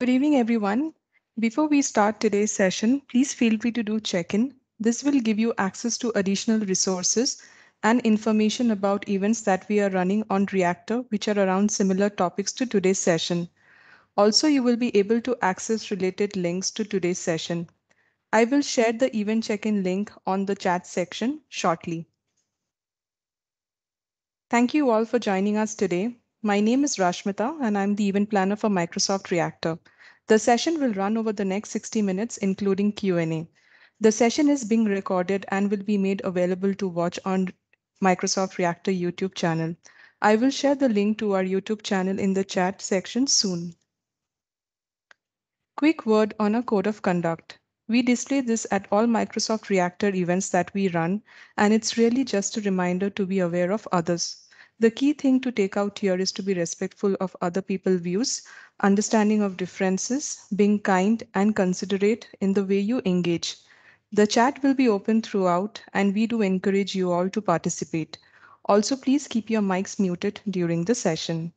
Good evening, everyone. Before we start today's session, please feel free to do check-in. This will give you access to additional resources and information about events that we are running on Reactor, which are around similar topics to today's session. Also, you will be able to access related links to today's session. I will share the event check-in link on the chat section shortly. Thank you all for joining us today. My name is Rashmita, and I'm the event planner for Microsoft Reactor. The session will run over the next 60 minutes, including Q&A. The session is being recorded and will be made available to watch on Microsoft Reactor YouTube channel. I will share the link to our YouTube channel in the chat section soon. Quick word on a code of conduct. We display this at all Microsoft Reactor events that we run, and it's really just a reminder to be aware of others. The key thing to take out here is to be respectful of other people's views, understanding of differences, being kind and considerate in the way you engage. The chat will be open throughout and we do encourage you all to participate. Also, please keep your mics muted during the session.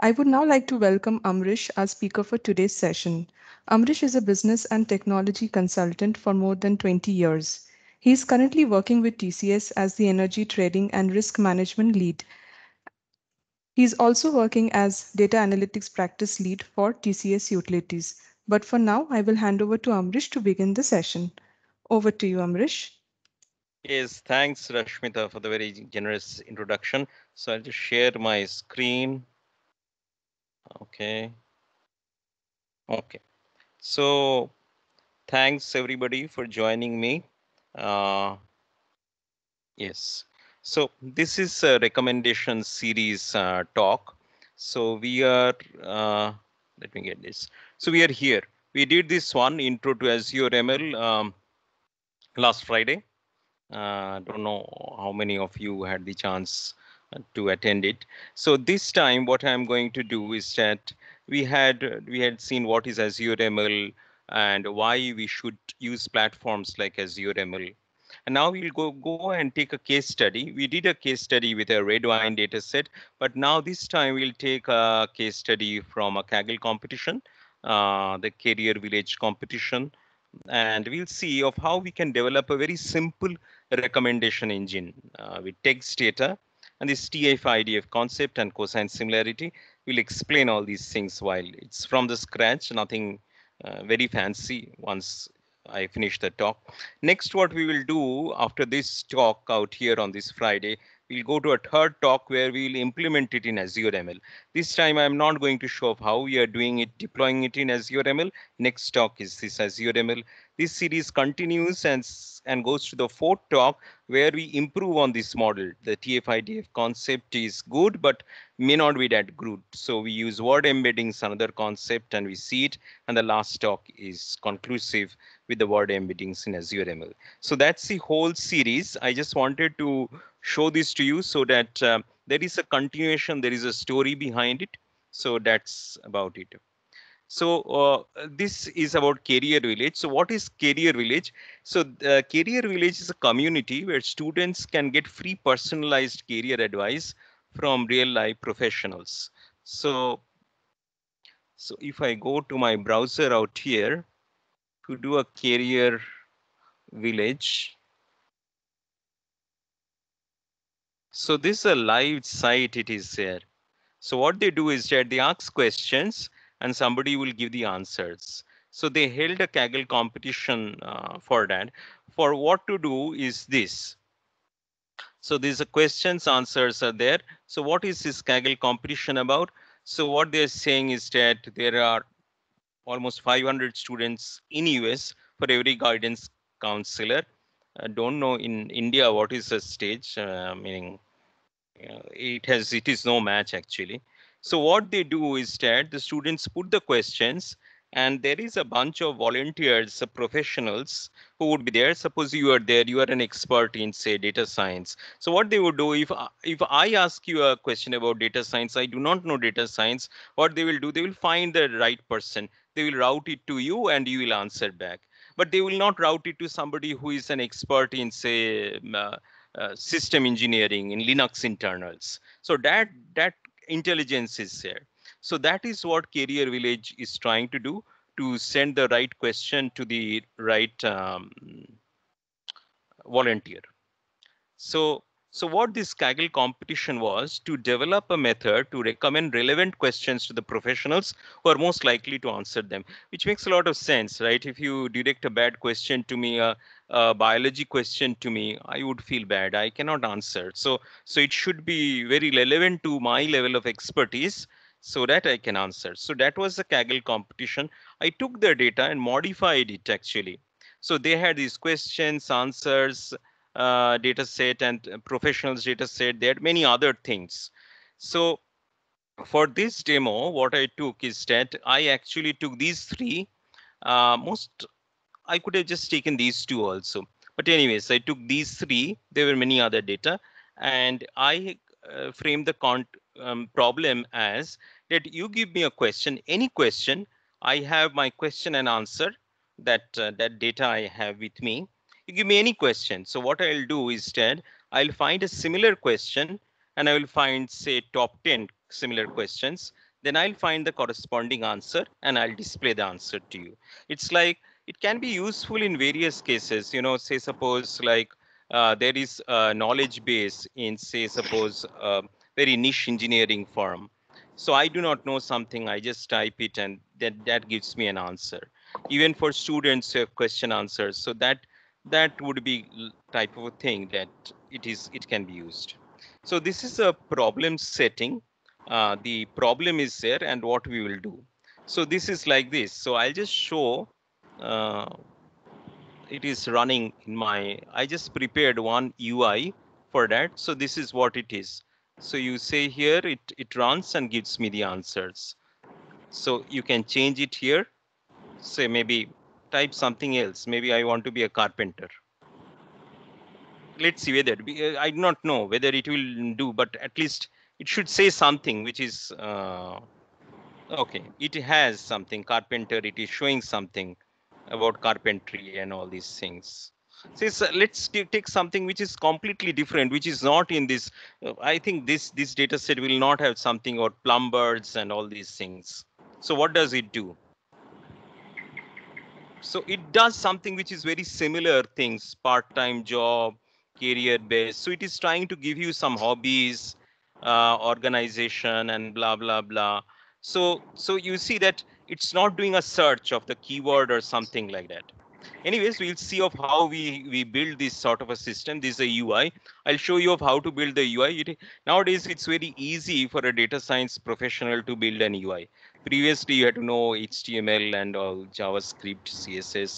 I would now like to welcome Amrish, our speaker for today's session. Amrish is a business and technology consultant for more than 20 years. He is currently working with TCS as the Energy Trading and Risk Management Lead. He is also working as Data Analytics Practice Lead for TCS Utilities. But for now, I will hand over to Amrish to begin the session. Over to you, Amrish. Yes, thanks, Rashmita, for the very generous introduction. So I'll just share my screen. Okay. Okay. So thanks, everybody, for joining me. Uh, yes. So this is a recommendation series uh, talk. So we are, uh, let me get this. So we are here. We did this one intro to Azure ML um, last Friday. Uh, I uh, don't know how many of you had the chance uh, to attend it. So this time what I'm going to do is that we had we had seen what is Azure ML, and why we should use platforms like Azure ML. And now we'll go, go and take a case study. We did a case study with a red data dataset, but now this time we'll take a case study from a Kaggle competition, uh, the Career Village competition, and we'll see of how we can develop a very simple recommendation engine uh, with text data and this TF IDF concept and cosine similarity. We'll explain all these things while it's from the scratch, nothing uh, very fancy once I finish the talk. Next, what we will do after this talk out here on this Friday, we'll go to a third talk where we'll implement it in Azure ML. This time, I'm not going to show how we are doing it, deploying it in Azure ML. Next talk is this Azure ML. This series continues and, and goes to the fourth talk where we improve on this model. The TF-IDF concept is good, but may not be that good. So we use word embeddings, another concept, and we see it. And the last talk is conclusive with the word embeddings in Azure ML. So that's the whole series. I just wanted to show this to you so that uh, there is a continuation, there is a story behind it. So that's about it. So uh, this is about Career Village. So what is Career Village? So uh, Career Village is a community where students can get free personalized career advice from real life professionals. So, so if I go to my browser out here to do a Career Village, so this is a live site it is there. So what they do is that they ask questions and somebody will give the answers. So they held a Kaggle competition uh, for that. For what to do is this. So these questions, answers are there. So what is this Kaggle competition about? So what they're saying is that there are almost 500 students in US for every guidance counselor. I don't know in India what is the stage, uh, meaning you uh, know, it has it is no match actually. So what they do is that the students put the questions and there is a bunch of volunteers, uh, professionals who would be there. Suppose you are there, you are an expert in say data science. So what they would do if uh, if I ask you a question about data science, I do not know data science. What they will do, they will find the right person. They will route it to you and you will answer back. But they will not route it to somebody who is an expert in say uh, uh, system engineering in Linux internals. So that that intelligence is there. So that is what Career Village is trying to do to send the right question to the right um, volunteer. So, so what this Kaggle competition was to develop a method to recommend relevant questions to the professionals who are most likely to answer them, which makes a lot of sense, right? If you direct a bad question to me, uh, a biology question to me, I would feel bad. I cannot answer. So, so it should be very relevant to my level of expertise so that I can answer. So that was the Kaggle competition. I took the data and modified it actually. So they had these questions, answers, uh, data set and professionals data set. They had many other things. So for this demo, what I took is that I actually took these three uh, most I could have just taken these two also. But anyways, I took these three. There were many other data. And I uh, framed the cont um, problem as that you give me a question, any question. I have my question and answer that uh, that data I have with me. You give me any question. So what I'll do instead, I'll find a similar question and I will find say top 10 similar questions. Then I'll find the corresponding answer and I'll display the answer to you. It's like it can be useful in various cases. You know, say suppose like uh, there is a knowledge base in say suppose a very niche engineering firm. So I do not know something, I just type it and that, that gives me an answer. Even for students, question answers. So that that would be type of thing that it is it can be used. So this is a problem setting. Uh, the problem is there and what we will do. So this is like this. So I'll just show uh, it is running in my, I just prepared one UI for that. So this is what it is. So you say here, it, it runs and gives me the answers. So you can change it here. Say maybe type something else. Maybe I want to be a carpenter. Let's see whether, uh, I do not know whether it will do, but at least it should say something which is, uh, okay, it has something, carpenter, it is showing something about carpentry and all these things. So let's take something which is completely different, which is not in this. Uh, I think this this data set will not have something about plumbers and all these things. So what does it do? So it does something which is very similar things, part-time job, career based. So it is trying to give you some hobbies, uh, organization and blah, blah, blah. So so you see that it's not doing a search of the keyword or something like that anyways we'll see of how we we build this sort of a system this is a ui i'll show you of how to build the ui it, nowadays it's very easy for a data science professional to build an ui previously you had to know html and all javascript css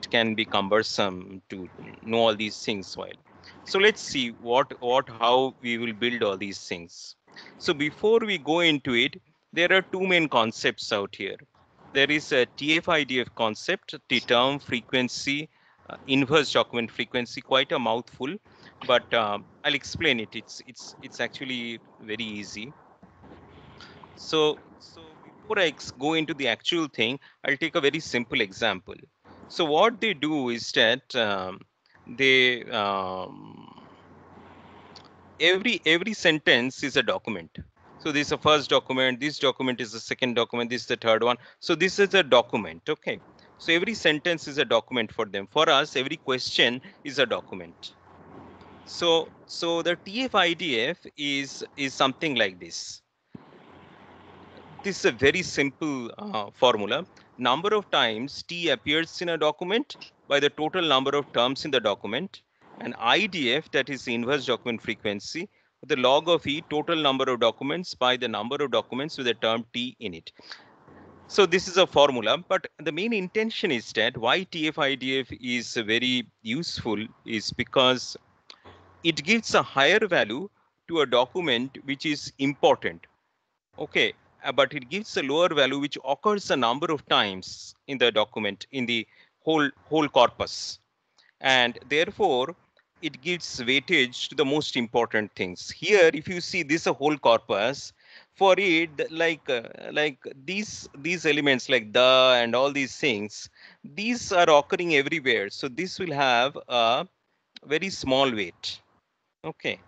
it can be cumbersome to know all these things while so let's see what what how we will build all these things so before we go into it there are two main concepts out here there is a TF-IDF concept, the term frequency, uh, inverse document frequency, quite a mouthful, but um, I'll explain it. It's it's it's actually very easy. So so before I go into the actual thing, I'll take a very simple example. So what they do is that um, they um, every every sentence is a document so this is the first document. This document is the second document. This is the third one. So this is a document. OK, so every sentence is a document for them. For us, every question is a document. So so the TF-IDF is is something like this. This is a very simple uh, formula. Number of times T appears in a document by the total number of terms in the document. And IDF, that is inverse document frequency, the log of E total number of documents by the number of documents with the term T in it. So this is a formula, but the main intention is that why TF-IDF is very useful is because it gives a higher value to a document which is important. Okay, uh, but it gives a lower value which occurs a number of times in the document in the whole whole corpus and therefore it gives weightage to the most important things. Here, if you see this a whole corpus, for it like uh, like these these elements like the and all these things, these are occurring everywhere. So this will have a very small weight. Okay.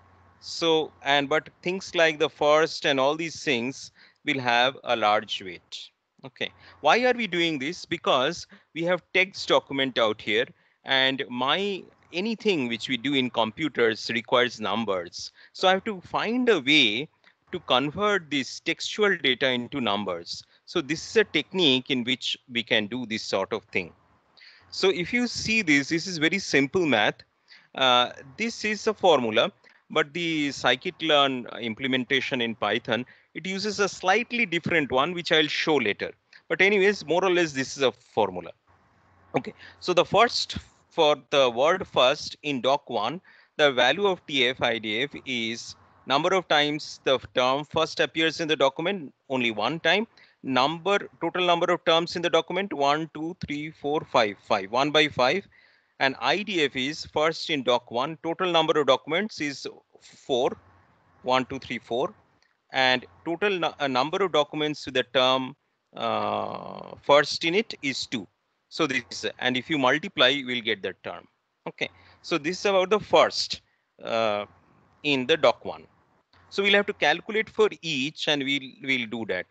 So and but things like the first and all these things will have a large weight. Okay. Why are we doing this? Because we have text document out here and my anything which we do in computers requires numbers. So I have to find a way to convert this textual data into numbers. So this is a technique in which we can do this sort of thing. So if you see this, this is very simple math. Uh, this is a formula, but the scikit-learn implementation in Python, it uses a slightly different one, which I'll show later. But anyways, more or less, this is a formula. Okay, so the first for the word first in doc 1, the value of TF IDF is number of times the term first appears in the document only one time number total number of terms in the document 1 2 3 4 5 5 1 by 5 and idf is first in doc 1 total number of documents is 4 1 2 3 4 and total uh, number of documents with the term uh, first in it is 2 so this, and if you multiply, we'll get that term. Okay. So this is about the first uh, in the doc one. So we'll have to calculate for each and we'll, we'll do that.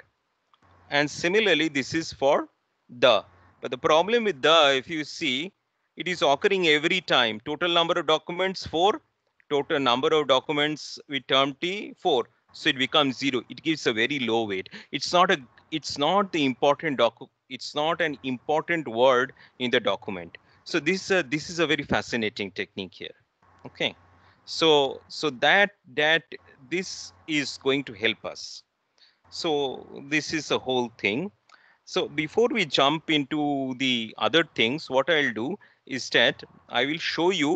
And similarly, this is for the, but the problem with the, if you see, it is occurring every time. Total number of documents four, total number of documents with term T four. So it becomes zero. It gives a very low weight. It's not a, it's not the important doc it's not an important word in the document. So this uh, this is a very fascinating technique here. Okay, so so that that this is going to help us. So this is the whole thing. So before we jump into the other things, what I'll do is that I will show you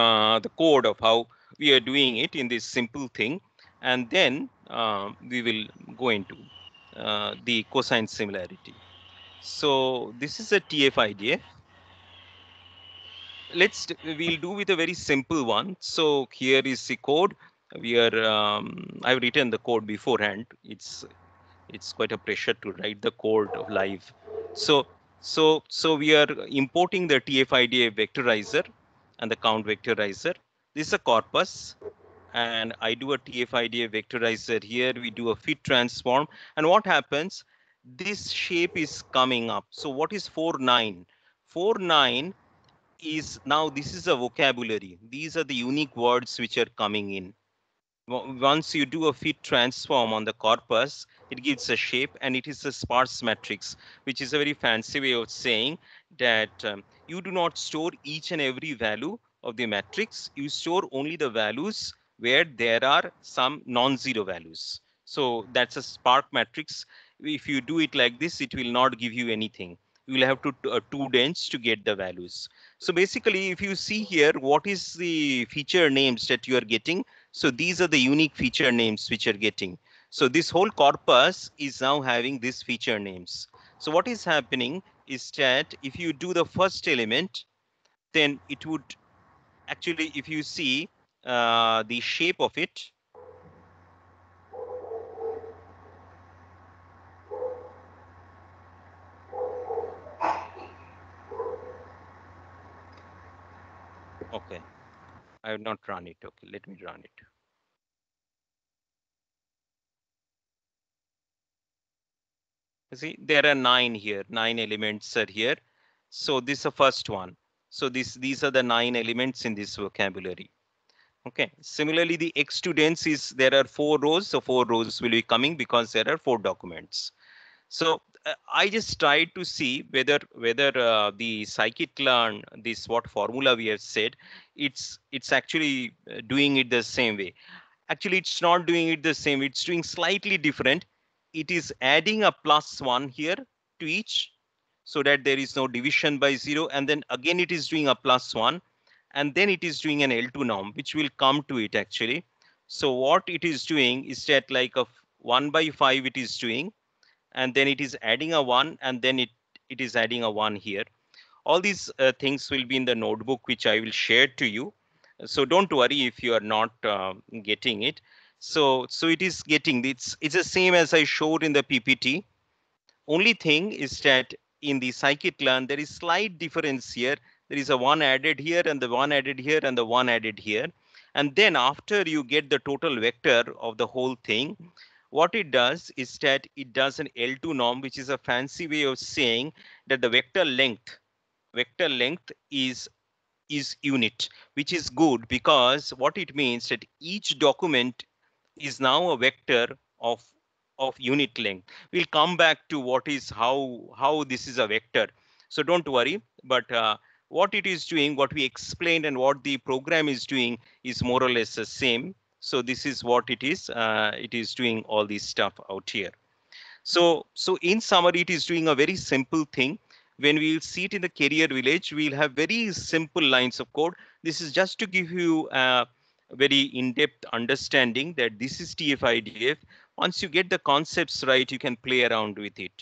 uh, the code of how we are doing it in this simple thing, and then uh, we will go into uh, the cosine similarity. So this is a TF IDF. Let's we'll do with a very simple one. So here is the code. We are um, I've written the code beforehand. It's it's quite a pressure to write the code live. So so so we are importing the TF IDF vectorizer and the count vectorizer. This is a corpus and I do a tf idf vectorizer here. We do a fit transform. And what happens? This shape is coming up. So what is 4, 9? 4, 9 is now this is a vocabulary. These are the unique words which are coming in. Once you do a fit transform on the corpus, it gives a shape and it is a sparse matrix, which is a very fancy way of saying that um, you do not store each and every value of the matrix. You store only the values where there are some non-zero values. So that's a spark matrix. If you do it like this, it will not give you anything. You will have to uh, two dents to get the values. So basically, if you see here, what is the feature names that you are getting? So these are the unique feature names which are getting. So this whole corpus is now having these feature names. So what is happening is that if you do the first element, then it would actually, if you see uh, the shape of it. Okay, I have not run it. Okay, let me run it. see there are nine here nine elements are here so this is the first one so this these are the nine elements in this vocabulary Okay. Similarly, the X students is there are four rows. So four rows will be coming because there are four documents. So uh, I just tried to see whether whether uh, the scikit-learn this what formula we have said it's it's actually uh, doing it the same way. Actually, it's not doing it the same. It's doing slightly different. It is adding a plus one here to each so that there is no division by zero. And then again, it is doing a plus one and then it is doing an L2 norm, which will come to it actually. So what it is doing is that like a 1 by 5 it is doing, and then it is adding a 1, and then it, it is adding a 1 here. All these uh, things will be in the notebook, which I will share to you. So don't worry if you are not uh, getting it. So, so it is getting, it's, it's the same as I showed in the PPT. Only thing is that in the scikit-learn, there is slight difference here there is a one added here and the one added here and the one added here. And then after you get the total vector of the whole thing, what it does is that it does an L2 norm, which is a fancy way of saying that the vector length, vector length is is unit, which is good because what it means that each document is now a vector of of unit length. We'll come back to what is how how this is a vector. So don't worry, but uh, what it is doing, what we explained and what the program is doing is more or less the same. So this is what it is. Uh, it is doing all this stuff out here. So, so in summary, it is doing a very simple thing. When we will see it in the career village, we'll have very simple lines of code. This is just to give you a very in-depth understanding that this is TF-IDF. Once you get the concepts right, you can play around with it.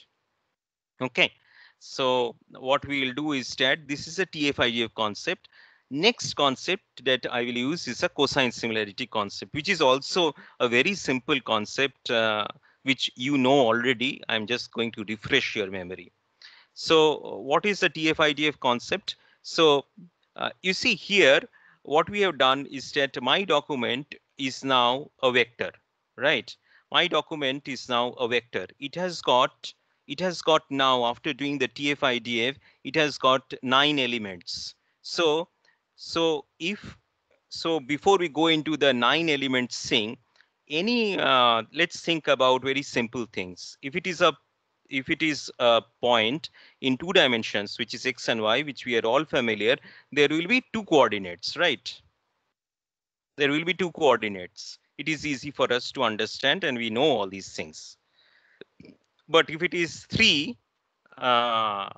Okay, so what we will do is that this is a tf idf concept. Next concept that I will use is a cosine similarity concept, which is also a very simple concept, uh, which you know already. I'm just going to refresh your memory. So what is the TF-IDF concept? So uh, you see here, what we have done is that my document is now a vector, right? My document is now a vector. It has got it has got now after doing the TFIDF. it has got nine elements. So, so if so, before we go into the nine elements, thing, any uh, let's think about very simple things. If it is a if it is a point in two dimensions, which is x and y, which we are all familiar, there will be two coordinates, right? There will be two coordinates. It is easy for us to understand and we know all these things. But if it is 3, uh,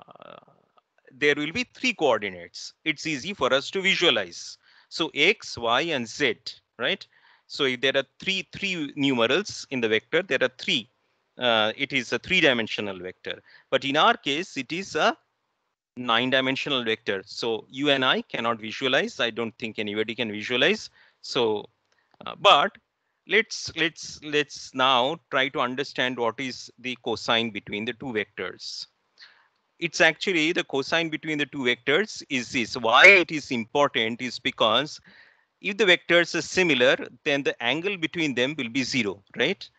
there will be three coordinates. It's easy for us to visualize. So x, y, and z, right? So if there are three three numerals in the vector, there are three. Uh, it is a three-dimensional vector. But in our case, it is a nine-dimensional vector. So you and I cannot visualize. I don't think anybody can visualize. So, uh, but let's let's let's now try to understand what is the cosine between the two vectors it's actually the cosine between the two vectors is this why it is important is because if the vectors are similar then the angle between them will be zero right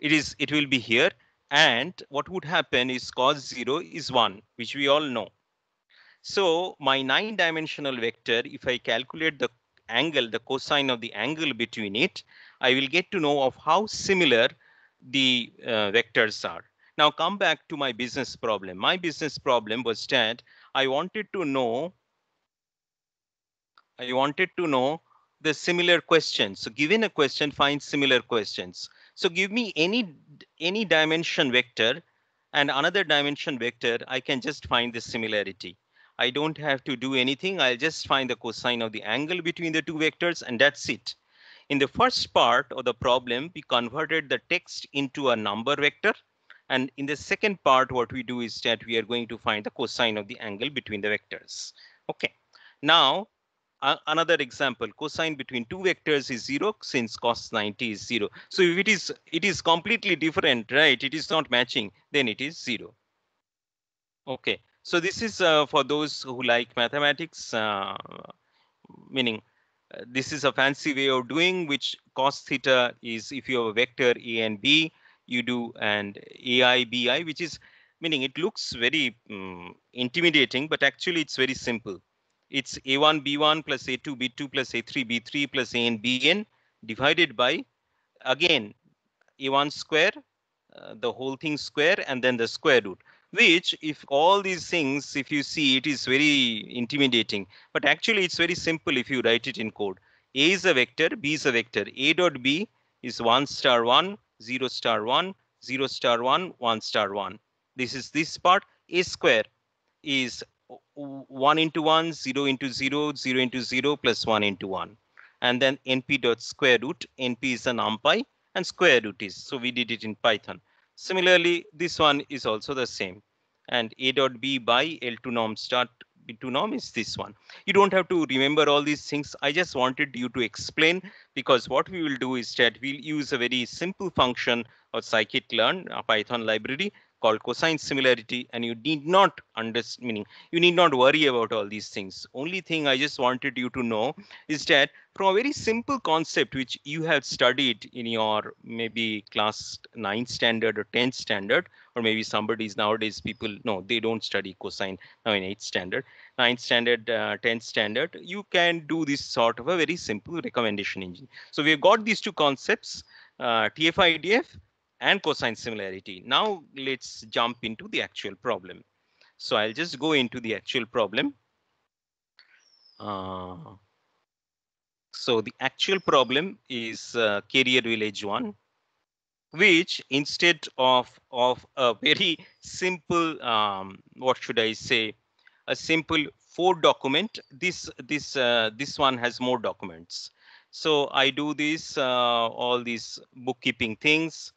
it is it will be here and what would happen is cos zero is one which we all know so my nine dimensional vector if i calculate the angle the cosine of the angle between it I will get to know of how similar the uh, vectors are. Now come back to my business problem. My business problem was that I wanted to know I wanted to know the similar questions. So given a question, find similar questions. So give me any any dimension vector and another dimension vector. I can just find the similarity. I don't have to do anything. I'll just find the cosine of the angle between the two vectors and that's it. In the first part of the problem, we converted the text into a number vector. And in the second part, what we do is that we are going to find the cosine of the angle between the vectors. Okay. Now, uh, another example, cosine between two vectors is zero since cos 90 is zero. So if it is it is completely different, right? It is not matching, then it is zero. Okay. So this is uh, for those who like mathematics, uh, meaning this is a fancy way of doing which cos theta is if you have a vector a and b you do and ai bi which is meaning it looks very um, intimidating but actually it's very simple it's a1 b1 plus a2 b2 plus a3 b3 plus a and bn divided by again a1 square uh, the whole thing square and then the square root which if all these things if you see it is very intimidating but actually it's very simple if you write it in code a is a vector b is a vector a dot b is 1 star 1 0 star 1 0 star 1 1 star 1 this is this part a square is 1 into 1 0 into 0 0 into 0 plus 1 into 1 and then np dot square root np is an numpy and square root is so we did it in python Similarly, this one is also the same. And A dot B by L2 norm start B2 norm is this one. You don't have to remember all these things. I just wanted you to explain because what we will do is that we'll use a very simple function of scikit-learn, a Python library, called cosine similarity and you need not under meaning you need not worry about all these things only thing i just wanted you to know is that from a very simple concept which you have studied in your maybe class 9 standard or 10th standard or maybe somebody's nowadays people no they don't study cosine now in 8th standard 9th standard uh, 10th standard you can do this sort of a very simple recommendation engine so we've got these two concepts uh, tf idf and cosine similarity. Now let's jump into the actual problem. So I'll just go into the actual problem. Uh, so the actual problem is uh, carrier village one, which instead of of a very simple, um, what should I say, a simple four document, this this uh, this one has more documents. So I do this uh, all these bookkeeping things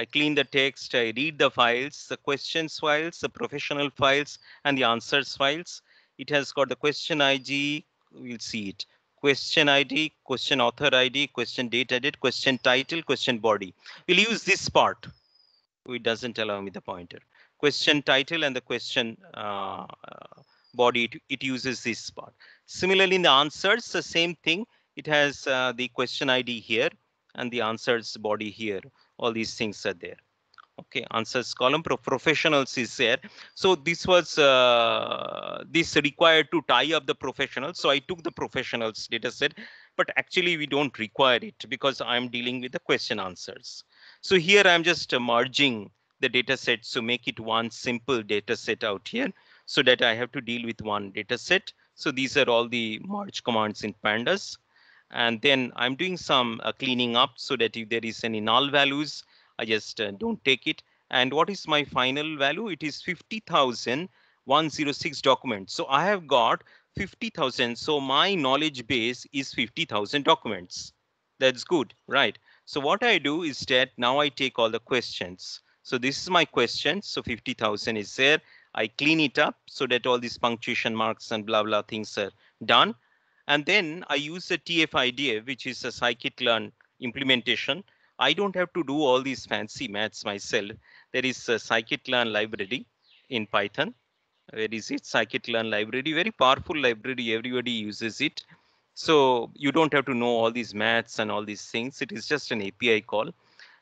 I clean the text, I read the files, the questions files, the professional files, and the answers files. It has got the question ID, we'll see it. Question ID, question author ID, question date edit, question title, question body. We'll use this part. It doesn't allow me the pointer. Question title and the question uh, body, it, it uses this part. Similarly, in the answers, the same thing. It has uh, the question ID here and the answers body here all these things are there okay answers column pro professionals is there so this was uh, this required to tie up the professionals so i took the professionals data set but actually we don't require it because i'm dealing with the question answers so here i'm just uh, merging the data set so make it one simple data set out here so that i have to deal with one data set so these are all the merge commands in pandas and then I'm doing some uh, cleaning up so that if there is any null values, I just uh, don't take it. And what is my final value? It is 50,106 documents. So I have got 50,000. So my knowledge base is 50,000 documents. That's good, right? So what I do is that now I take all the questions. So this is my question. So 50,000 is there. I clean it up so that all these punctuation marks and blah, blah things are done. And then I use the tf idf which is a scikit-learn implementation. I don't have to do all these fancy maths myself. There is a scikit-learn library in Python. Where is it? Scikit-learn library, very powerful library. Everybody uses it. So you don't have to know all these maths and all these things. It is just an API call.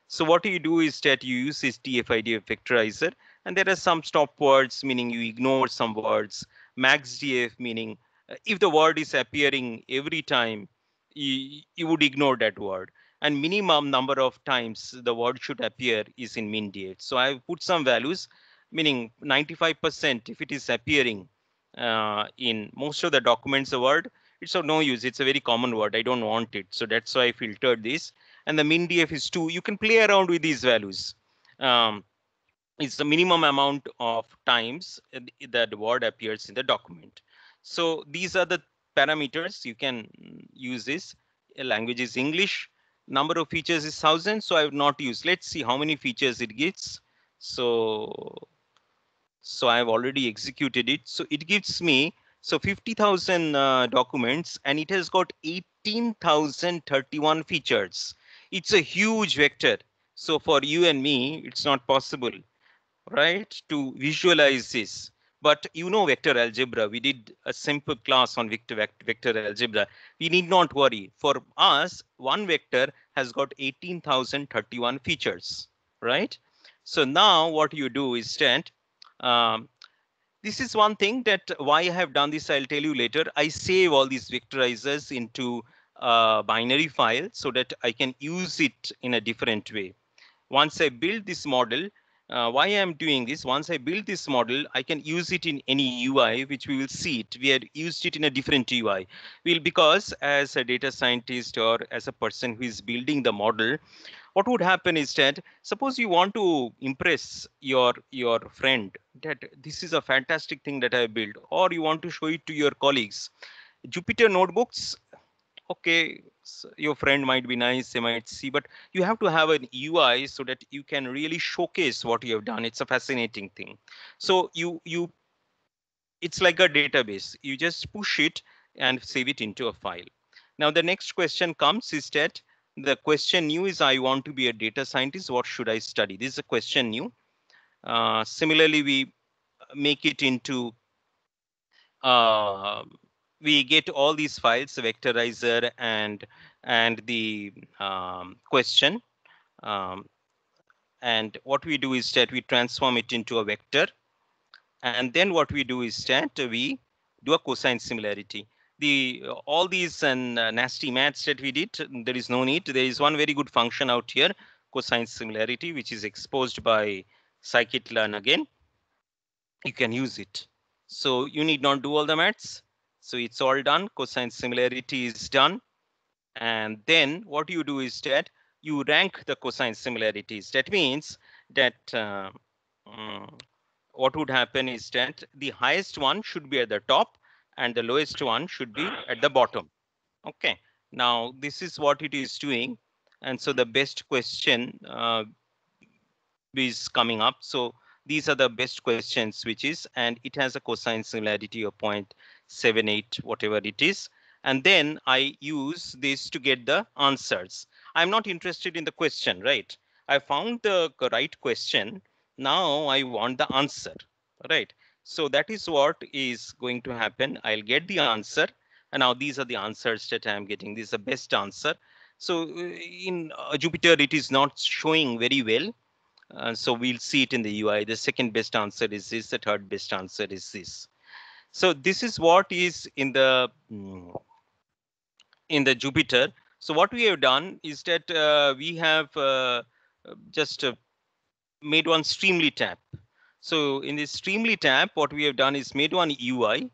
So what you do is that you use this tf idf vectorizer, and there are some stop words, meaning you ignore some words, Max DF, meaning uh, if the word is appearing every time, you, you would ignore that word. And minimum number of times the word should appear is in date So I put some values, meaning 95% if it is appearing uh, in most of the documents, the word, it's of no use. It's a very common word. I don't want it. So that's why I filtered this. And the min df is 2. You can play around with these values. Um, it's the minimum amount of times uh, that the word appears in the document. So these are the parameters you can use this. A language is English. Number of features is 1000. So I have not used. Let's see how many features it gives. So, so I've already executed it. So it gives me so 50,000 uh, documents and it has got 18,031 features. It's a huge vector. So for you and me, it's not possible, right, to visualize this but you know vector algebra. We did a simple class on vector, vector algebra. We need not worry. For us, one vector has got 18,031 features, right? So now what you do is that um, this is one thing that why I have done this. I'll tell you later. I save all these vectorizers into a uh, binary file so that I can use it in a different way. Once I build this model, uh, why I'm doing this, once I build this model, I can use it in any UI, which we will see it. We had used it in a different UI. Well, because as a data scientist or as a person who is building the model, what would happen is that suppose you want to impress your your friend that this is a fantastic thing that I built, or you want to show it to your colleagues. Jupyter notebooks okay so your friend might be nice they might see but you have to have an ui so that you can really showcase what you have done it's a fascinating thing so you you it's like a database you just push it and save it into a file now the next question comes is that the question new is i want to be a data scientist what should i study this is a question new uh, similarly we make it into uh, we get all these files, the vectorizer and and the um, question. Um, and what we do is that we transform it into a vector. And then what we do is that we do a cosine similarity. The all these and um, uh, nasty maths that we did, there is no need. There is one very good function out here, cosine similarity, which is exposed by scikit-learn again. You can use it. So you need not do all the maths. So it's all done. Cosine similarity is done. And then what you do is that you rank the cosine similarities. That means that uh, um, what would happen is that the highest one should be at the top and the lowest one should be at the bottom. Okay, now this is what it is doing. And so the best question uh, is coming up. So these are the best questions, which is, and it has a cosine similarity of point seven, eight, whatever it is. And then I use this to get the answers. I'm not interested in the question, right? I found the right question. Now I want the answer, right? So that is what is going to happen. I'll get the answer. And now these are the answers that I'm getting. This is the best answer. So uh, in uh, Jupyter, it is not showing very well. Uh, so we'll see it in the UI. The second best answer is this. The third best answer is this. So this is what is in the mm, in the Jupiter. So what we have done is that uh, we have uh, just uh, made one Streamly tab. So in this Streamly tab, what we have done is made one UI,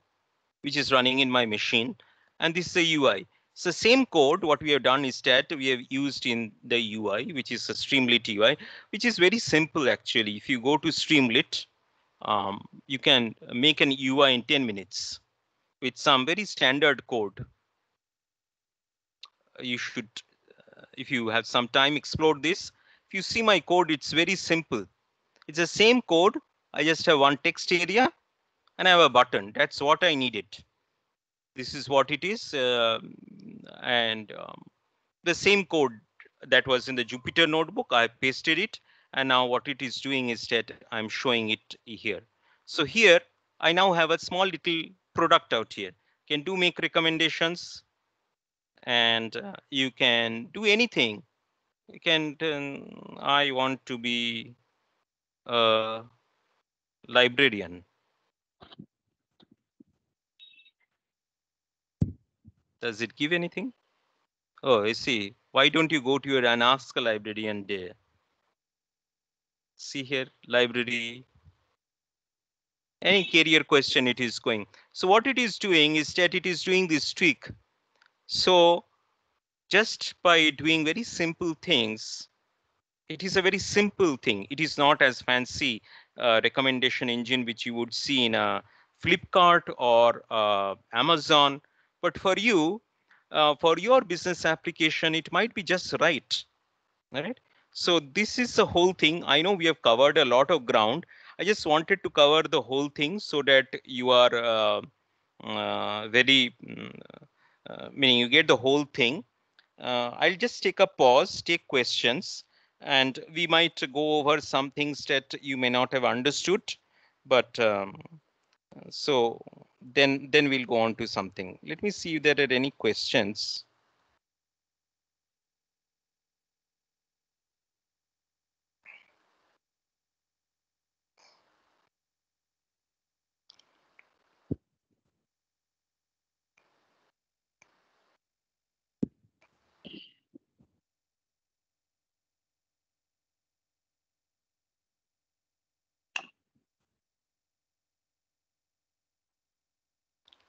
which is running in my machine, and this is the UI. So same code, what we have done is that we have used in the UI, which is a Streamlit UI, which is very simple actually. If you go to Streamlit, um, you can make an UI in 10 minutes with some very standard code. You should, uh, if you have some time, explore this. If you see my code, it's very simple. It's the same code. I just have one text area and I have a button. That's what I needed. This is what it is. Uh, and um, the same code that was in the Jupyter notebook, I pasted it and now what it is doing is that I'm showing it here. So here I now have a small little product out here. Can do make recommendations and uh, you can do anything. You can, um, I want to be a librarian. Does it give anything? Oh, I see. Why don't you go to your and ask a librarian there? see here library any carrier question it is going so what it is doing is that it is doing this tweak so just by doing very simple things it is a very simple thing it is not as fancy uh, recommendation engine which you would see in a flipkart or uh, amazon but for you uh, for your business application it might be just right all right so this is the whole thing. I know we have covered a lot of ground. I just wanted to cover the whole thing so that you are uh, uh, very, mm, uh, meaning you get the whole thing. Uh, I'll just take a pause, take questions, and we might go over some things that you may not have understood, but um, so then then we'll go on to something. Let me see if there are any questions.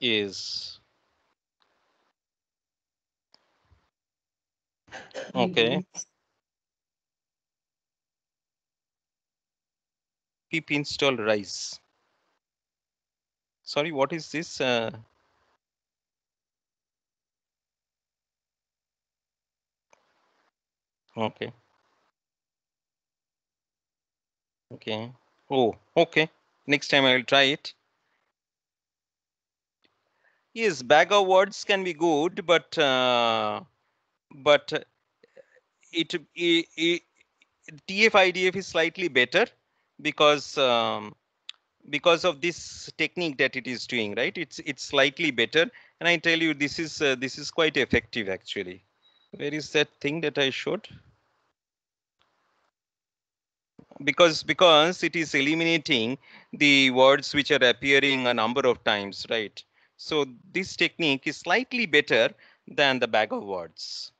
is. Okay. Pip install rise. Sorry, what is this? Uh, okay. Okay. Oh, okay. Next time I will try it. Yes, bag of words can be good, but uh, but it, it, it TF IDF is slightly better because um, because of this technique that it is doing, right? It's it's slightly better, and I tell you this is uh, this is quite effective actually. Where is that thing that I showed? because because it is eliminating the words which are appearing a number of times right so this technique is slightly better than the bag of words.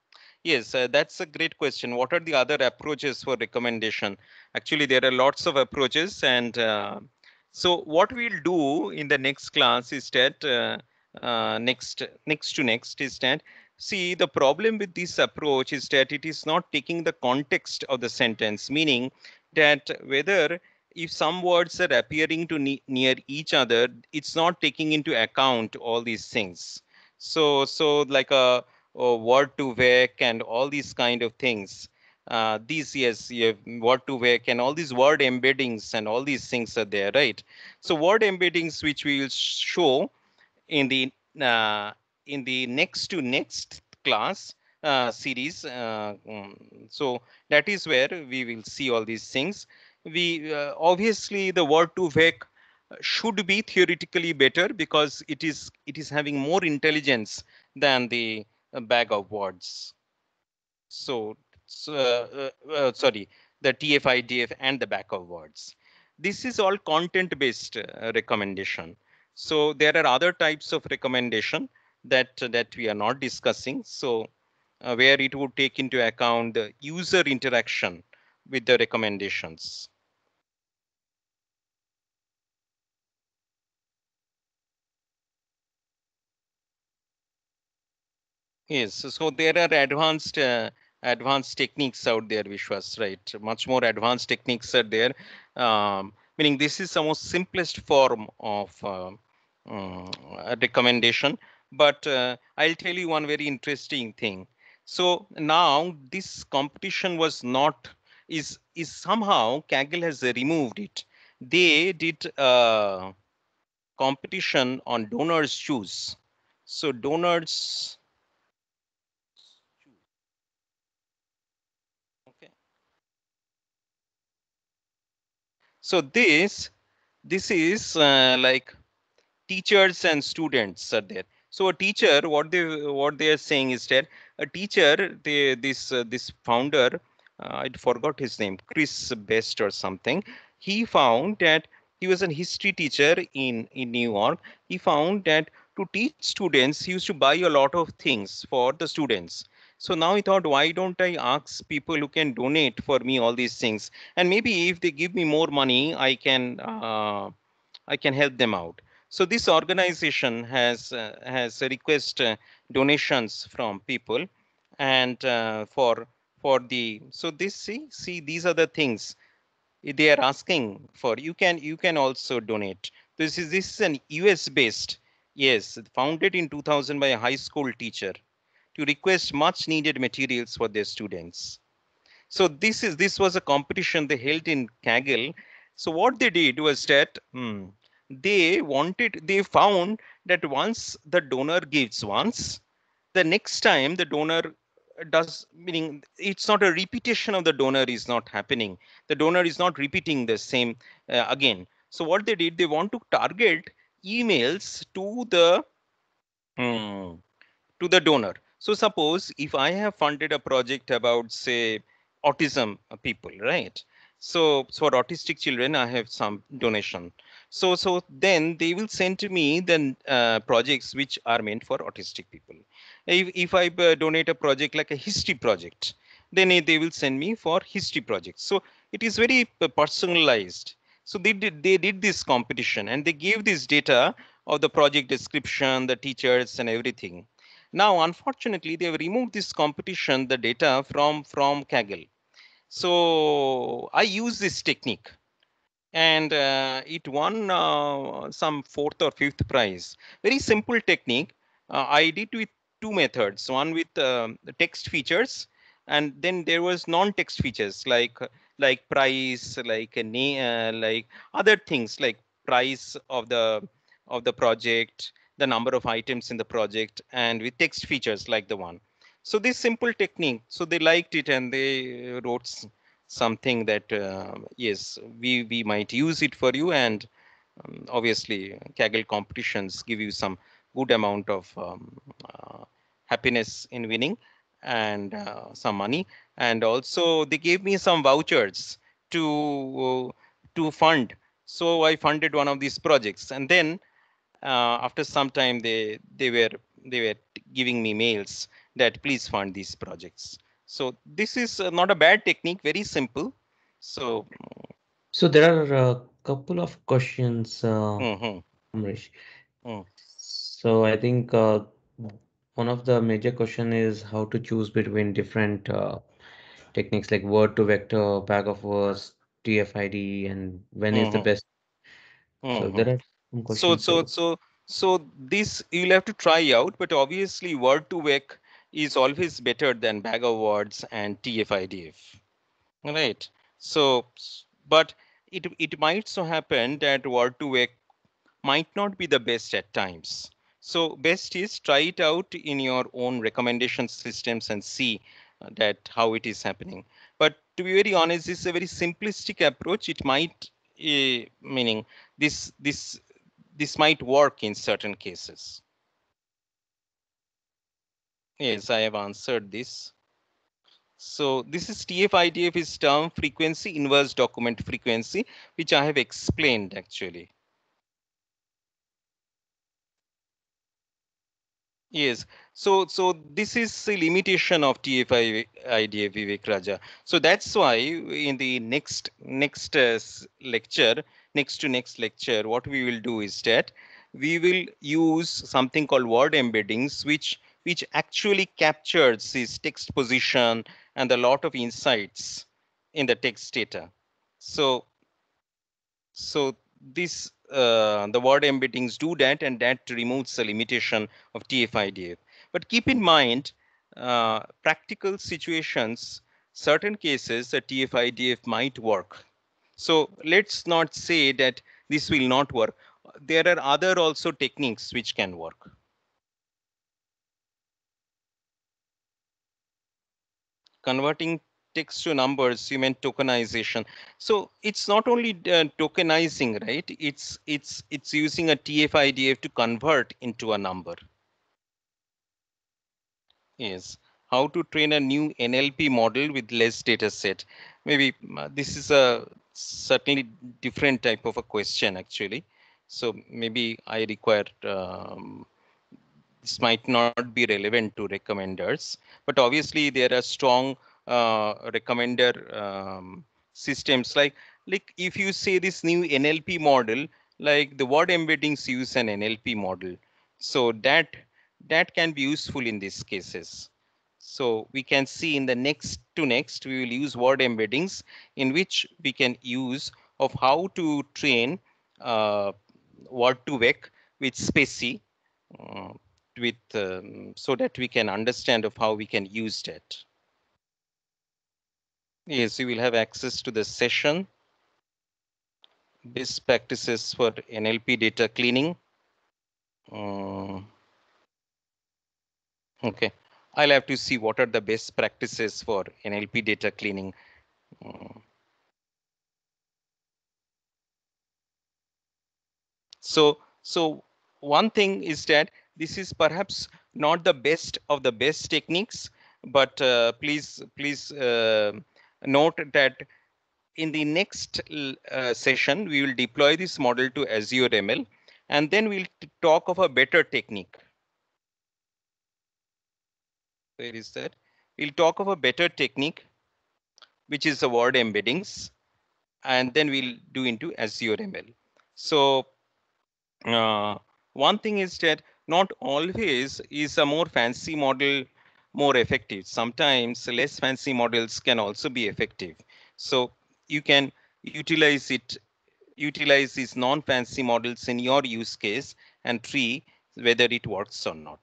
Yes, uh, that's a great question. What are the other approaches for recommendation? Actually, there are lots of approaches. And uh, so what we'll do in the next class is that uh, uh next, next to next is that, see, the problem with this approach is that it is not taking the context of the sentence, meaning that whether if some words are appearing to ne near each other, it's not taking into account all these things. So, so like a, a word to vec and all these kind of things. Uh, these yes, you have word to vec and all these word embeddings and all these things are there, right? So word embeddings, which we will show in the uh, in the next to next class uh, series. Uh, mm, so that is where we will see all these things we uh, obviously the word 2vec uh, should be theoretically better because it is it is having more intelligence than the uh, bag of words. So, so uh, sorry, the TF-IDF and the bag of words. This is all content-based recommendation. So there are other types of recommendation that that we are not discussing. So uh, where it would take into account the user interaction with the recommendations. Yes, so, there are advanced uh, advanced techniques out there, Vishwas, right? Much more advanced techniques are there. Um, meaning this is the most simplest form of uh, um, recommendation. But uh, I'll tell you one very interesting thing. So now this competition was not is is somehow Kaggle has removed it. They did a uh, competition on donors choose. So donors So this, this is uh, like teachers and students are there. So a teacher, what they what they are saying is that a teacher, they, this uh, this founder, uh, I forgot his name, Chris Best or something. He found that he was a history teacher in in New York. He found that to teach students, he used to buy a lot of things for the students. So now I thought, why don't I ask people who can donate for me all these things? And maybe if they give me more money, I can uh, I can help them out. So this organization has uh, has request uh, donations from people, and uh, for for the so this see see these are the things they are asking for. You can you can also donate. This is this is an US based yes founded in 2000 by a high school teacher to request much needed materials for their students. So this is this was a competition they held in Kaggle. So what they did was that hmm, they wanted they found that once the donor gives once, the next time the donor does meaning it's not a repetition of the donor is not happening. The donor is not repeating the same uh, again. So what they did, they want to target emails to the hmm, to the donor. So suppose if I have funded a project about say autism people, right? So, so for autistic children, I have some donation. So, so then they will send to me then uh, projects which are meant for autistic people. If, if I uh, donate a project like a history project, then they will send me for history projects. So it is very uh, personalized. So they did, they did this competition and they gave this data of the project description, the teachers and everything. Now, unfortunately, they have removed this competition, the data from, from Kaggle. So I use this technique and uh, it won uh, some fourth or fifth prize. Very simple technique. Uh, I did with two methods, one with uh, text features and then there was non-text features like like price, like a uh, name, uh, like other things like price of the of the project the number of items in the project and with text features like the one. So this simple technique, so they liked it and they wrote something that, uh, yes, we, we might use it for you. And um, obviously Kaggle competitions give you some good amount of um, uh, happiness in winning and uh, some money. And also they gave me some vouchers to, to fund. So I funded one of these projects and then uh, after some time they they were they were giving me mails that please fund these projects so this is uh, not a bad technique very simple so so there are a couple of questions uh, mm-hmm. Amrish. Mm. so i think uh, one of the major question is how to choose between different uh, techniques like word to vector bag of words tfid and when mm-hmm. is the mm-hmm. best mm-hmm. so there are so so so so this you'll have to try out but obviously word to vec is always better than bag of words and tfidf right so but it it might so happen that word to vec might not be the best at times so best is try it out in your own recommendation systems and see uh, that how it is happening but to be very honest this is a very simplistic approach it might uh, meaning this this this might work in certain cases. Yes, I have answered this. So this is TF-IDF is term frequency, inverse document frequency, which I have explained actually. Yes, so so this is the limitation of TF-IDF, Vivek Raja. So that's why in the next next uh, lecture, next to next lecture, what we will do is that we will use something called word embeddings, which which actually captures this text position and a lot of insights in the text data. So, so this uh, the word embeddings do that and that removes the limitation of TF-IDF. But keep in mind, uh, practical situations, certain cases, a TF-IDF might work. So let's not say that this will not work. There are other also techniques which can work. Converting text to numbers, you meant tokenization. So it's not only uh, tokenizing, right? It's it's it's using a TF-IDF to convert into a number. Yes how to train a new NLP model with less data set. Maybe uh, this is a certainly different type of a question actually. So maybe I require um, this might not be relevant to recommenders, but obviously there are strong uh, recommender um, systems like like if you say this new NLP model, like the word embeddings use an NLP model. So that that can be useful in these cases. So we can see in the next to next, we will use word embeddings in which we can use of how to train uh, word to vec with spacey uh, with um, so that we can understand of how we can use that. Yes, you will have access to the session. Best practices for NLP data cleaning. Uh, okay, I'll have to see what are the best practices for NLP data cleaning. So, so one thing is that this is perhaps not the best of the best techniques, but uh, please, please uh, note that in the next uh, session, we will deploy this model to Azure ML, and then we'll talk of a better technique where is that? We'll talk of a better technique, which is the word embeddings, and then we'll do into Azure ML. So uh, one thing is that not always is a more fancy model more effective. Sometimes less fancy models can also be effective. So you can utilize it, utilize these non-fancy models in your use case and tree whether it works or not.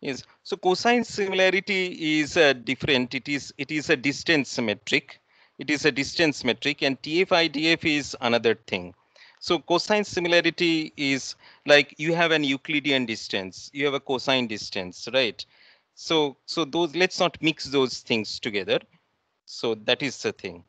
Yes. So cosine similarity is uh, different. It is it is a distance metric. It is a distance metric, and TF-IDF is another thing. So cosine similarity is like you have an Euclidean distance, you have a cosine distance, right? So so those let's not mix those things together. So that is the thing.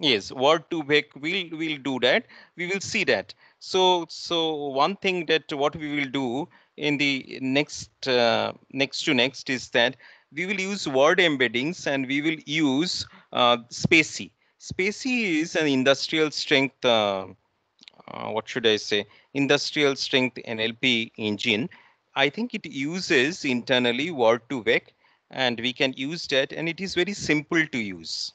Yes, word to vec. we'll, we'll do that. We will see that. So, so one thing that what we will do in the next, uh, next to next is that we will use word embeddings and we will use uh, Spacey. Spacey is an industrial strength, uh, uh, what should I say, industrial strength NLP engine. I think it uses internally word to vec and we can use that and it is very simple to use.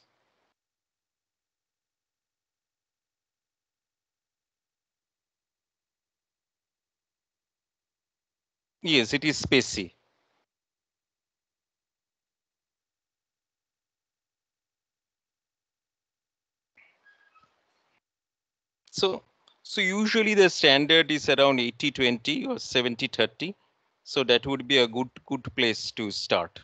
Yes, it is spacey. So, so usually the standard is around 80-20 or 70-30. So that would be a good, good place to start.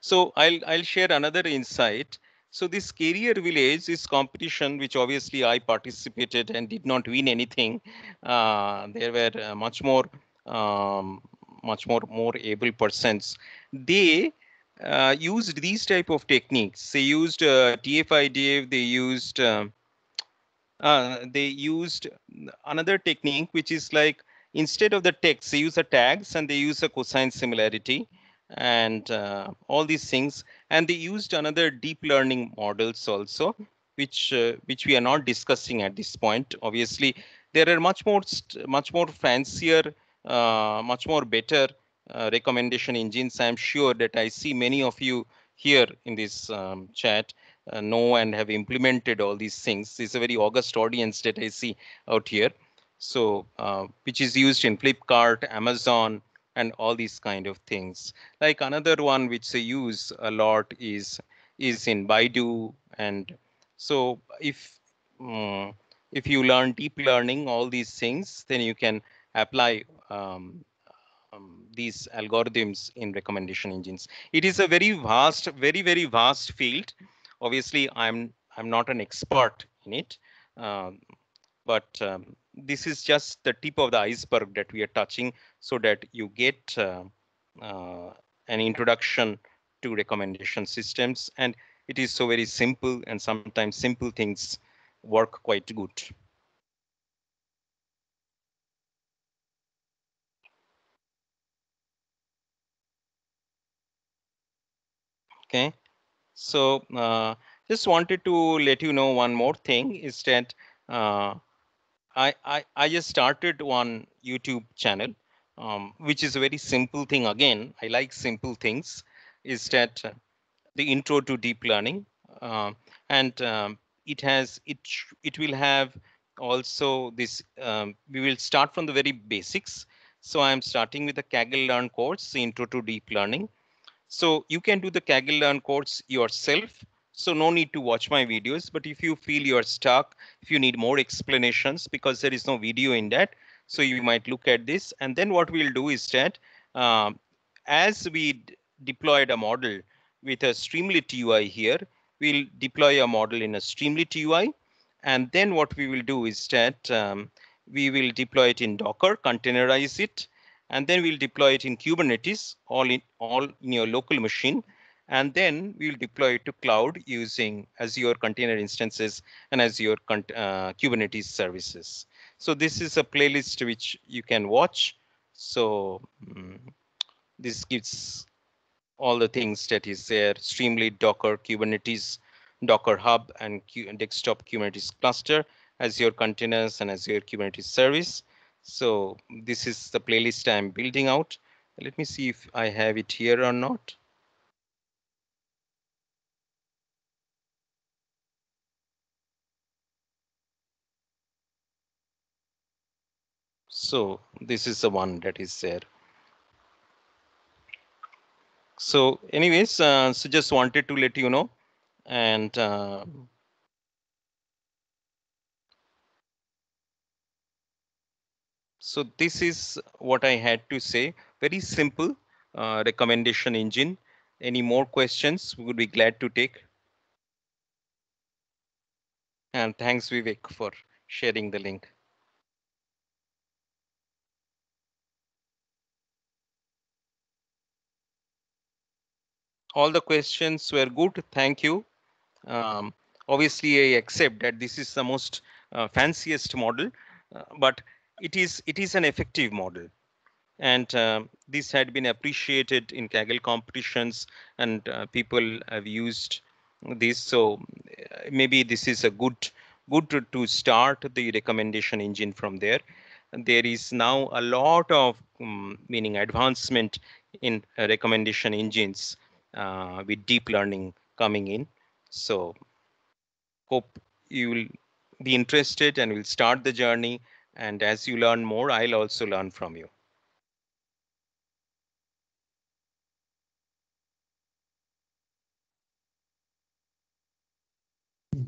So I'll, I'll share another insight. So this career village is competition, which obviously I participated and did not win anything. Uh, there were uh, much more, um, much more, more able persons. They uh, used these type of techniques. They used uh, TF-IDF. They used um, uh, they used another technique, which is like instead of the text, they use the tags and they use a cosine similarity and uh, all these things. And they used another deep learning models also, which uh, which we are not discussing at this point. Obviously, there are much more much more fancier, uh, much more better uh, recommendation engines. I'm sure that I see many of you here in this um, chat uh, know and have implemented all these things. It's a very august audience that I see out here. So uh, which is used in Flipkart, Amazon, and all these kind of things. Like another one which they use a lot is is in Baidu, and so if um, if you learn deep learning, all these things, then you can apply um, um, these algorithms in recommendation engines. It is a very vast, very very vast field. Obviously, I'm I'm not an expert in it, um, but um, this is just the tip of the iceberg that we are touching so that you get uh, uh, an introduction to recommendation systems and it is so very simple and sometimes simple things work quite good. Okay, so uh, just wanted to let you know one more thing is that uh, I, I, I just started one YouTube channel, um, which is a very simple thing. Again, I like simple things. Is that uh, the intro to deep learning, uh, and um, it has it it will have also this. Um, we will start from the very basics. So I'm starting with the Kaggle Learn course, Intro to Deep Learning. So you can do the Kaggle Learn course yourself so no need to watch my videos. But if you feel you are stuck, if you need more explanations because there is no video in that, so you might look at this. And then what we'll do is that um, as we deployed a model with a Streamlit UI here, we'll deploy a model in a Streamlit UI. And then what we will do is that um, we will deploy it in Docker, containerize it, and then we'll deploy it in Kubernetes, all in all in your local machine and then we'll deploy it to cloud using Azure container instances and Azure uh, Kubernetes services. So this is a playlist which you can watch. So um, this gives all the things that is there, Streamlit, Docker, Kubernetes, Docker Hub, and Q desktop Kubernetes cluster, Azure containers, and Azure Kubernetes service. So this is the playlist I'm building out. Let me see if I have it here or not. So this is the one that is there. So anyways, uh, so just wanted to let you know and uh, so this is what I had to say. Very simple uh, recommendation engine. Any more questions? We would be glad to take. And thanks Vivek for sharing the link. all the questions were good. Thank you. Um, obviously, I accept that this is the most uh, fanciest model, uh, but it is it is an effective model. And uh, this had been appreciated in Kaggle competitions and uh, people have used this. So uh, maybe this is a good good to, to start the recommendation engine from there. there is now a lot of um, meaning advancement in uh, recommendation engines uh, with deep learning coming in. So hope you will be interested and will start the journey. And as you learn more, I'll also learn from you.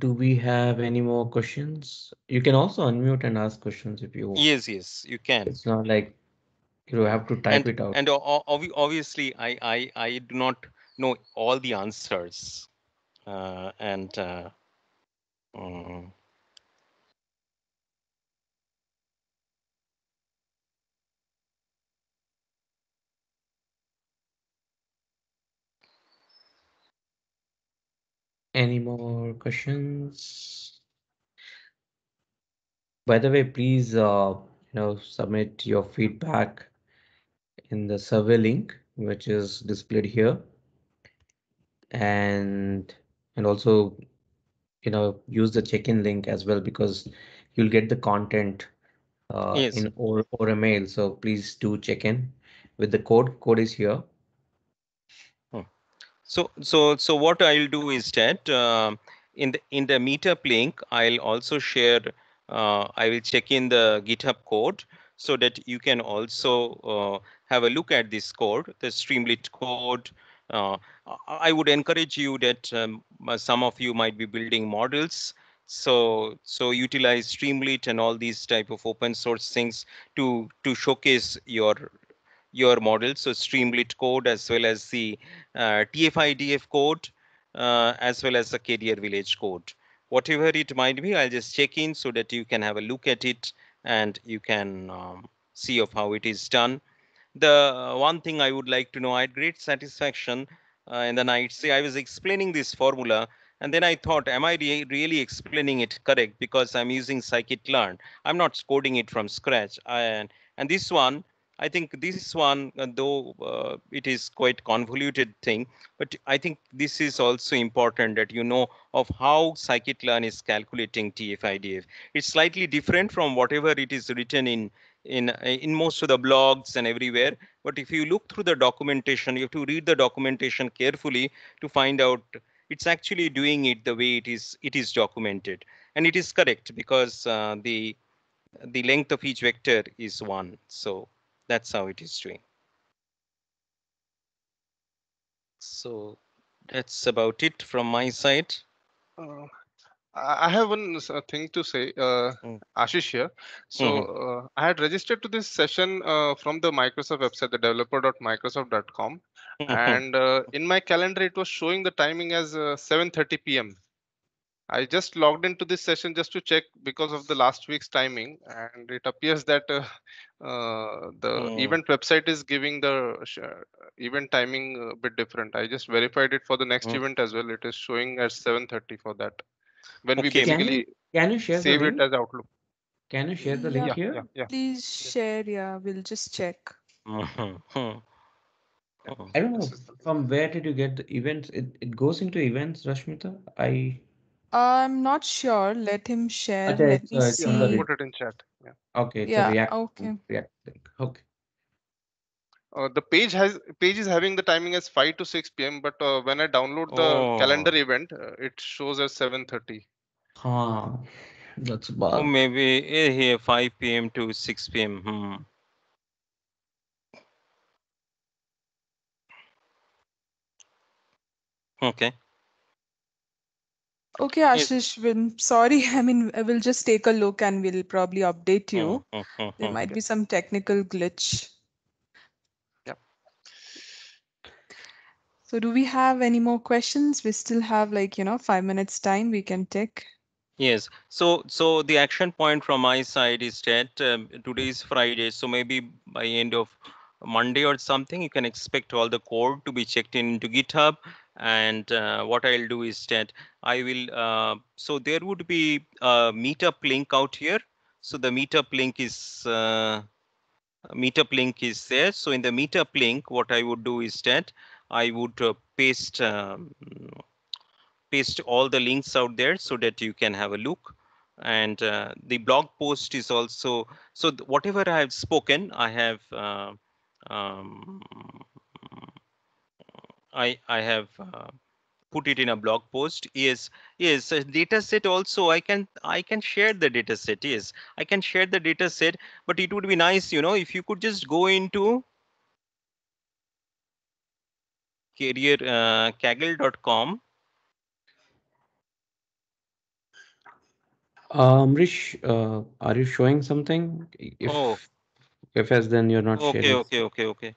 do we have any more questions? You can also unmute and ask questions if you want. Yes, yes, you can. It's not like you have to type and, it out. And obviously, I, I, I do not know all the answers uh, and uh, um, Any more questions? By the way, please uh, you know submit your feedback in the survey link, which is displayed here and and also you know use the check-in link as well because you'll get the content uh, yes. in or, or a mail so please do check in with the code code is here hmm. so so so what i'll do is that uh, in the in the meetup link i'll also share uh, i will check in the github code so that you can also uh, have a look at this code the streamlit code uh, I would encourage you that um, uh, some of you might be building models so so utilize streamlit and all these type of open source things to to showcase your your model so streamlit code as well as the uh, code uh, as well as the kdr village code whatever it might be i'll just check in so that you can have a look at it and you can um, see of how it is done the uh, one thing I would like to know, I had great satisfaction. Uh, the night. I I was explaining this formula. And then I thought, am I re really explaining it correct? Because I'm using scikit-learn. I'm not coding it from scratch. And, and this one, I think this one, uh, though uh, it is quite convoluted thing, but I think this is also important that you know of how scikit-learn is calculating TF-IDF. It's slightly different from whatever it is written in in in most of the blogs and everywhere but if you look through the documentation you have to read the documentation carefully to find out it's actually doing it the way it is it is documented and it is correct because uh, the the length of each vector is one so that's how it is doing so that's about it from my side uh, I have one uh, thing to say, uh, mm. Ashish here. So mm-hmm. uh, I had registered to this session uh, from the Microsoft website, the developer.microsoft.com, mm-hmm. and uh, in my calendar it was showing the timing as 7:30 uh, p.m. I just logged into this session just to check because of the last week's timing, and it appears that the mm. event website is giving the event timing a bit different. I just verified it for the next mm. event as well. It is showing as 7:30 for that when okay. we basically can you, share save it as Outlook. Can you share the link yeah, here? Yeah, yeah. Please share. Yeah, we'll just check. I don't know from where did you get the events? It, it goes into events, Rashmita. I I'm not sure. Let him share. Okay, Let so me see. Put it in chat. Yeah. Okay. Yeah. React, okay. React link. Okay uh, the page has page is having the timing as 5 to 6 p.m but uh, when i download the oh. calendar event uh, it shows as 7.30 huh. that's bad oh, maybe eh, here 5 p.m to 6 p.m hmm. okay Okay, Ashish, we sorry. I mean, we'll just take a look and we'll probably update you. Mm-hmm, mm-hmm, there mm-hmm. might be some technical glitch. So do we have any more questions? We still have like, you know, five minutes time we can take. Yes. So so the action point from my side is that um, today is Friday. So maybe by end of Monday or something, you can expect all the code to be checked into GitHub. And uh, what I'll do is that I will. Uh, so there would be a meetup link out here. So the meetup link is uh, meetup link is there. So in the meetup link, what I would do is that I would uh, paste um, paste all the links out there so that you can have a look and uh, the blog post is also so whatever I have spoken I have uh, um, I I have uh, put it in a blog post yes yes a data set also I can I can share the data set yes I can share the data set but it would be nice you know if you could just go into career uh, kaggle.com. Uh, Amrish, uh, are you showing something? If, oh. If as then you're not okay, sharing. Okay, okay, okay,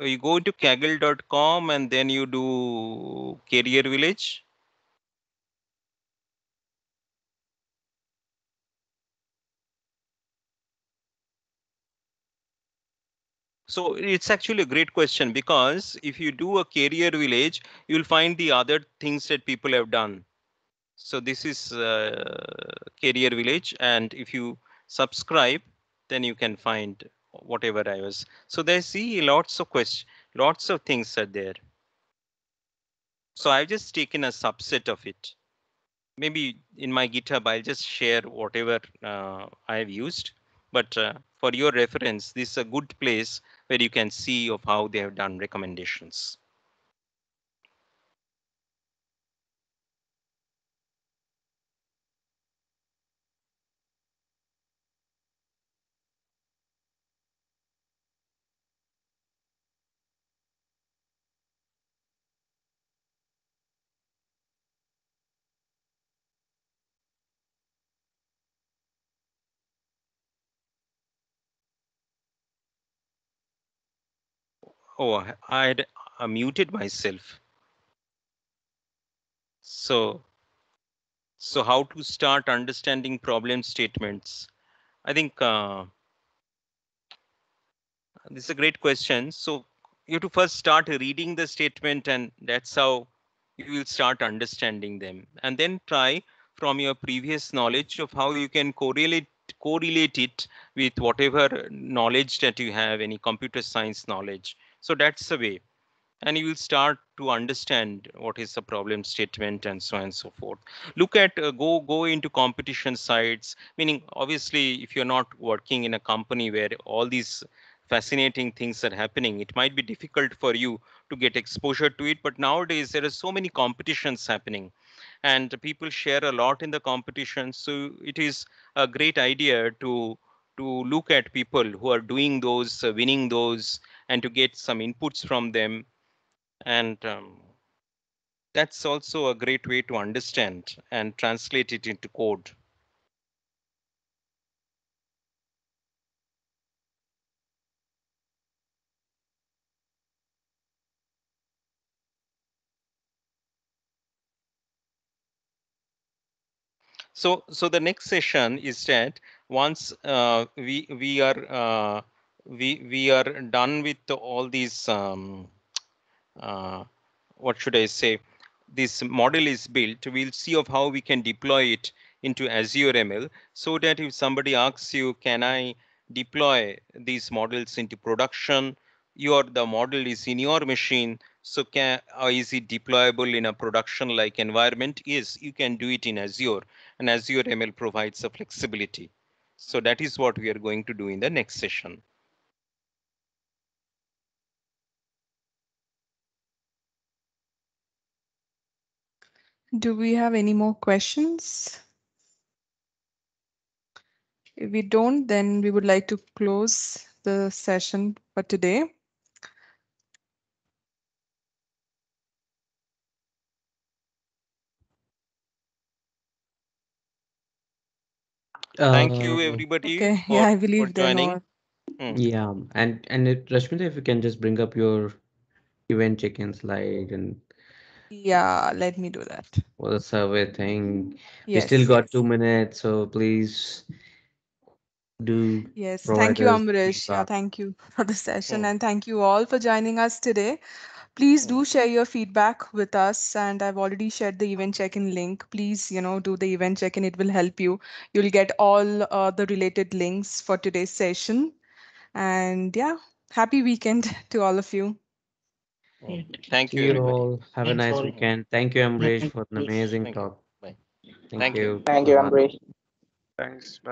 okay. you go to kaggle.com and then you do career village. So it's actually a great question because if you do a career village, you'll find the other things that people have done. So this is a career village. And if you subscribe, then you can find whatever I was. So they see lots of questions, lots of things are there. So I've just taken a subset of it. Maybe in my GitHub, I'll just share whatever uh, I've used. But uh, for your reference, this is a good place where you can see of how they have done recommendations. Oh, I had uh, muted myself. So, so how to start understanding problem statements? I think uh, this is a great question. So you have to first start reading the statement and that's how you will start understanding them and then try from your previous knowledge of how you can correlate correlate it with whatever knowledge that you have any computer science knowledge so that's the way. And you will start to understand what is the problem statement and so on and so forth. Look at uh, go go into competition sites, meaning obviously if you're not working in a company where all these fascinating things are happening, it might be difficult for you to get exposure to it. But nowadays there are so many competitions happening and people share a lot in the competition. So it is a great idea to to look at people who are doing those, uh, winning those, and to get some inputs from them. And um, that's also a great way to understand and translate it into code. So, so the next session is that once uh, we we are uh, we we are done with all these um, uh, what should I say? This model is built. We'll see of how we can deploy it into Azure ML so that if somebody asks you, can I deploy these models into production? Your the model is in your machine. So can or uh, is it deployable in a production like environment? Yes, you can do it in Azure and Azure ML provides the flexibility. So that is what we are going to do in the next session. Do we have any more questions? If we don't, then we would like to close the session for today. Thank you, uh, everybody. Okay. For, yeah, I believe joining. Mm. Yeah, and and it, Rashmita, if you can just bring up your event check-in slide and yeah, let me do that. Well, the survey thing. Yes. We still got two minutes, so please do. Yes, thank you, Amrish. Yeah, thank you for the session, oh. and thank you all for joining us today. Please do oh. share your feedback with us, and I've already shared the event check-in link. Please, you know, do the event check-in. It will help you. You'll get all uh, the related links for today's session. And yeah, happy weekend to all of you. Thank you. you all. Have Thanks a nice weekend. Thank you, Amrish, for an amazing Thank you. talk. Bye. Thank you. Thank you, Amrish. Thanks. Bye.